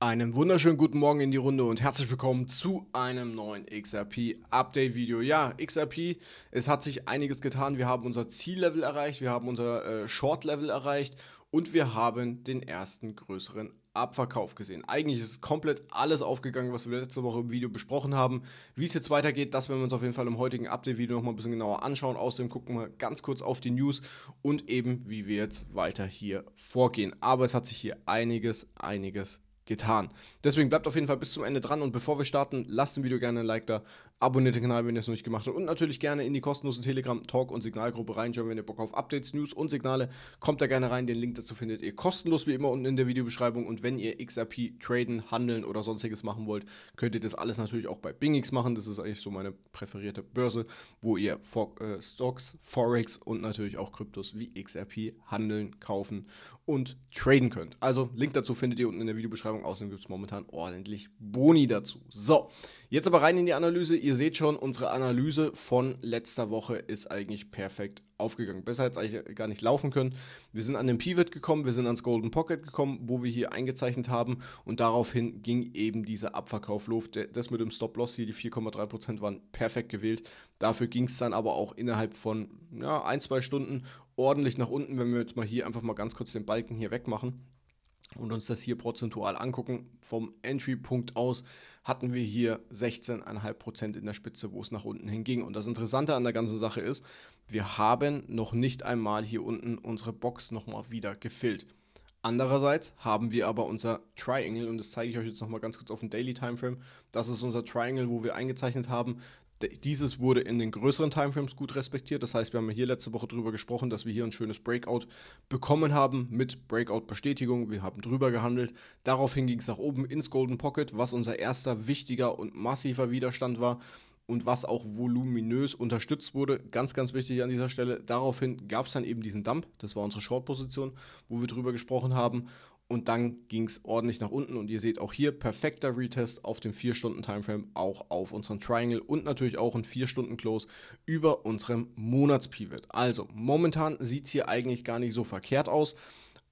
Einen wunderschönen guten Morgen in die Runde und herzlich willkommen zu einem neuen XRP Update Video. Ja, XRP, es hat sich einiges getan. Wir haben unser Ziellevel erreicht, wir haben unser äh, Short Level erreicht und wir haben den ersten größeren Abverkauf gesehen. Eigentlich ist komplett alles aufgegangen, was wir letzte Woche im Video besprochen haben. Wie es jetzt weitergeht, das werden wir uns auf jeden Fall im heutigen Update-Video nochmal ein bisschen genauer anschauen. Außerdem gucken wir ganz kurz auf die News und eben, wie wir jetzt weiter hier vorgehen. Aber es hat sich hier einiges, einiges getan getan. Deswegen bleibt auf jeden Fall bis zum Ende dran und bevor wir starten, lasst dem Video gerne ein Like da, abonniert den Kanal, wenn ihr es noch nicht gemacht habt und natürlich gerne in die kostenlose Telegram Talk und Signalgruppe reinschauen, wenn ihr Bock auf Updates, News und Signale, kommt da gerne rein, den Link dazu findet ihr kostenlos wie immer unten in der Videobeschreibung und wenn ihr XRP traden, handeln oder sonstiges machen wollt, könnt ihr das alles natürlich auch bei BingX machen, das ist eigentlich so meine präferierte Börse, wo ihr For äh, Stocks, Forex und natürlich auch Kryptos wie XRP handeln, kaufen und traden könnt. Also Link dazu findet ihr unten in der Videobeschreibung Steuerung. Außerdem gibt es momentan ordentlich Boni dazu. So, jetzt aber rein in die Analyse. Ihr seht schon, unsere Analyse von letzter Woche ist eigentlich perfekt aufgegangen. Besser hätte es eigentlich gar nicht laufen können. Wir sind an den Pivot gekommen, wir sind ans Golden Pocket gekommen, wo wir hier eingezeichnet haben und daraufhin ging eben dieser Abverkauflauf. Das mit dem Stop-Loss hier, die 4,3% waren perfekt gewählt. Dafür ging es dann aber auch innerhalb von ja, ein, zwei Stunden ordentlich nach unten, wenn wir jetzt mal hier einfach mal ganz kurz den Balken hier wegmachen und uns das hier prozentual angucken, vom Entry-Punkt aus hatten wir hier 16,5% in der Spitze, wo es nach unten hinging. Und das Interessante an der ganzen Sache ist, wir haben noch nicht einmal hier unten unsere Box nochmal wieder gefüllt. Andererseits haben wir aber unser Triangle, und das zeige ich euch jetzt nochmal ganz kurz auf dem Daily Timeframe. Das ist unser Triangle, wo wir eingezeichnet haben. Dieses wurde in den größeren Timeframes gut respektiert. Das heißt, wir haben hier letzte Woche darüber gesprochen, dass wir hier ein schönes Breakout bekommen haben mit Breakout-Bestätigung. Wir haben drüber gehandelt. Daraufhin ging es nach oben ins Golden Pocket, was unser erster wichtiger und massiver Widerstand war und was auch voluminös unterstützt wurde. Ganz, ganz wichtig an dieser Stelle. Daraufhin gab es dann eben diesen Dump, das war unsere Short-Position, wo wir drüber gesprochen haben. Und dann ging es ordentlich nach unten und ihr seht auch hier perfekter Retest auf dem 4-Stunden-Timeframe, auch auf unserem Triangle und natürlich auch ein 4-Stunden-Close über unserem Monats-Pivot. Also momentan sieht es hier eigentlich gar nicht so verkehrt aus.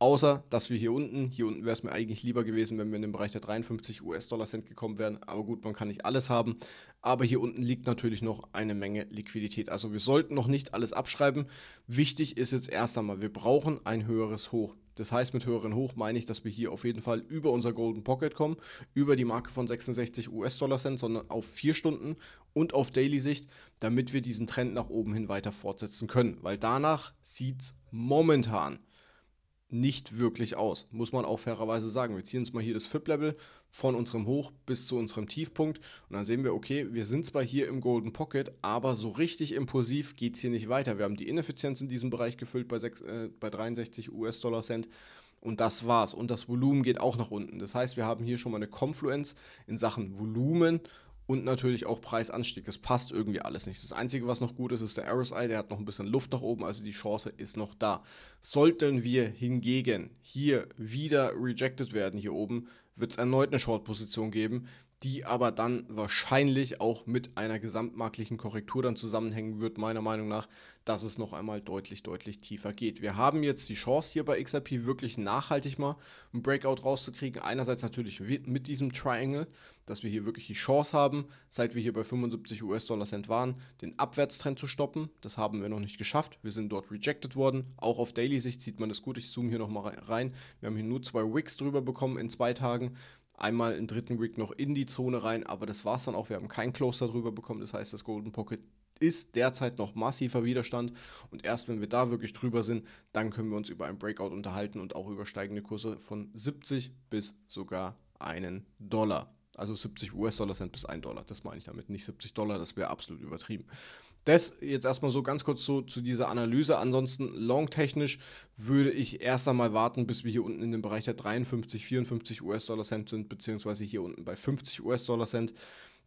Außer, dass wir hier unten, hier unten wäre es mir eigentlich lieber gewesen, wenn wir in den Bereich der 53 US-Dollar-Cent gekommen wären. Aber gut, man kann nicht alles haben. Aber hier unten liegt natürlich noch eine Menge Liquidität. Also wir sollten noch nicht alles abschreiben. Wichtig ist jetzt erst einmal, wir brauchen ein höheres Hoch. Das heißt, mit höheren Hoch meine ich, dass wir hier auf jeden Fall über unser Golden Pocket kommen, über die Marke von 66 US-Dollar-Cent, sondern auf 4 Stunden und auf Daily-Sicht, damit wir diesen Trend nach oben hin weiter fortsetzen können. Weil danach sieht es momentan nicht wirklich aus, muss man auch fairerweise sagen. Wir ziehen uns mal hier das FIP-Level von unserem Hoch bis zu unserem Tiefpunkt und dann sehen wir, okay, wir sind zwar hier im Golden Pocket, aber so richtig impulsiv geht es hier nicht weiter. Wir haben die Ineffizienz in diesem Bereich gefüllt bei, 6, äh, bei 63 US-Dollar-Cent und das war's. Und das Volumen geht auch nach unten. Das heißt, wir haben hier schon mal eine Confluence in Sachen Volumen und natürlich auch Preisanstieg. Das passt irgendwie alles nicht. Das Einzige, was noch gut ist, ist der RSI, der hat noch ein bisschen Luft nach oben, also die Chance ist noch da. Sollten wir hingegen hier wieder rejected werden, hier oben, wird es erneut eine Short-Position geben, die aber dann wahrscheinlich auch mit einer gesamtmarktlichen Korrektur dann zusammenhängen wird, meiner Meinung nach, dass es noch einmal deutlich, deutlich tiefer geht. Wir haben jetzt die Chance hier bei XRP wirklich nachhaltig mal ein Breakout rauszukriegen. Einerseits natürlich mit diesem Triangle, dass wir hier wirklich die Chance haben, seit wir hier bei 75 US-Dollar Cent waren, den Abwärtstrend zu stoppen. Das haben wir noch nicht geschafft. Wir sind dort rejected worden. Auch auf Daily-Sicht sieht man das gut. Ich zoome hier nochmal rein. Wir haben hier nur zwei Wicks drüber bekommen in zwei Tagen einmal im dritten Rig noch in die Zone rein, aber das war es dann auch. Wir haben kein Close darüber bekommen, das heißt, das Golden Pocket ist derzeit noch massiver Widerstand und erst wenn wir da wirklich drüber sind, dann können wir uns über ein Breakout unterhalten und auch über steigende Kurse von 70 bis sogar einen Dollar. Also 70 US-Dollar Cent bis 1 Dollar, das meine ich damit, nicht 70 Dollar, das wäre absolut übertrieben. Das jetzt erstmal so ganz kurz so zu dieser Analyse. Ansonsten long-technisch würde ich erst einmal warten, bis wir hier unten in dem Bereich der 53, 54 US-Dollar Cent sind, beziehungsweise hier unten bei 50 US-Dollar Cent.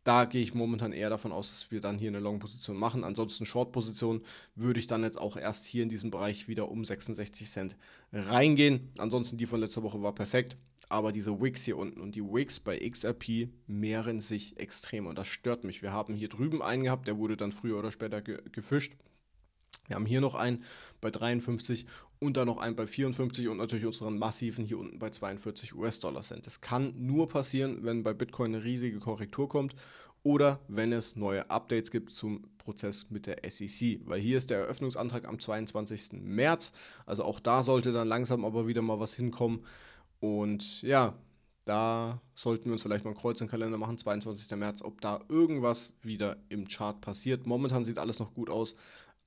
Da gehe ich momentan eher davon aus, dass wir dann hier eine Long-Position machen. Ansonsten Short-Position würde ich dann jetzt auch erst hier in diesem Bereich wieder um 66 Cent reingehen. Ansonsten die von letzter Woche war perfekt aber diese Wigs hier unten und die Wigs bei XRP mehren sich extrem und das stört mich. Wir haben hier drüben einen gehabt, der wurde dann früher oder später ge gefischt. Wir haben hier noch einen bei 53 und dann noch einen bei 54 und natürlich unseren massiven hier unten bei 42 US-Dollar Cent. Das kann nur passieren, wenn bei Bitcoin eine riesige Korrektur kommt oder wenn es neue Updates gibt zum Prozess mit der SEC, weil hier ist der Eröffnungsantrag am 22. März, also auch da sollte dann langsam aber wieder mal was hinkommen und ja, da sollten wir uns vielleicht mal einen Kreuz im Kalender machen, 22. März, ob da irgendwas wieder im Chart passiert. Momentan sieht alles noch gut aus,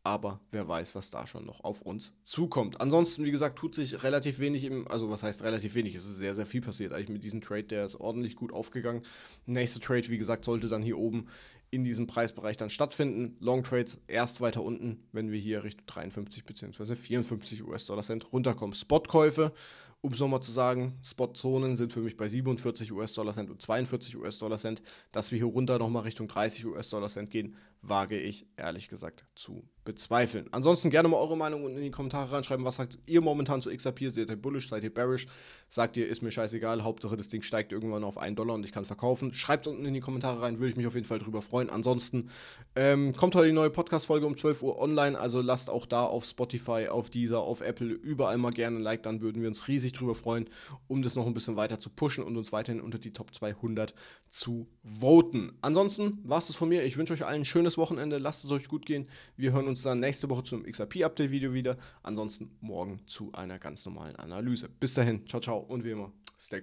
aber wer weiß, was da schon noch auf uns zukommt. Ansonsten, wie gesagt, tut sich relativ wenig im, also was heißt relativ wenig, es ist sehr, sehr viel passiert eigentlich mit diesem Trade, der ist ordentlich gut aufgegangen. Nächster Trade, wie gesagt, sollte dann hier oben in diesem Preisbereich dann stattfinden. Long Trades erst weiter unten, wenn wir hier Richtung 53 bzw. 54 US-Dollar Cent runterkommen. Spotkäufe, um es nochmal zu sagen, Spotzonen sind für mich bei 47 US-Dollar Cent und 42 US-Dollar Cent. Dass wir hier runter nochmal Richtung 30 US-Dollar Cent gehen, wage ich ehrlich gesagt zu bezweifeln. Ansonsten gerne mal eure Meinung unten in die Kommentare reinschreiben. Was sagt ihr momentan zu XRP? Seid ihr bullish? Seid ihr bearish? Sagt ihr, ist mir scheißegal, Hauptsache das Ding steigt irgendwann auf 1 Dollar und ich kann verkaufen? Schreibt es unten in die Kommentare rein, würde ich mich auf jeden Fall drüber freuen freuen. Ansonsten ähm, kommt heute die neue Podcast-Folge um 12 Uhr online. Also lasst auch da auf Spotify, auf dieser, auf Apple überall mal gerne ein Like. Dann würden wir uns riesig drüber freuen, um das noch ein bisschen weiter zu pushen und uns weiterhin unter die Top 200 zu voten. Ansonsten war es das von mir. Ich wünsche euch allen ein schönes Wochenende. Lasst es euch gut gehen. Wir hören uns dann nächste Woche zum XRP-Update-Video wieder. Ansonsten morgen zu einer ganz normalen Analyse. Bis dahin. Ciao, ciao. Und wie immer, stay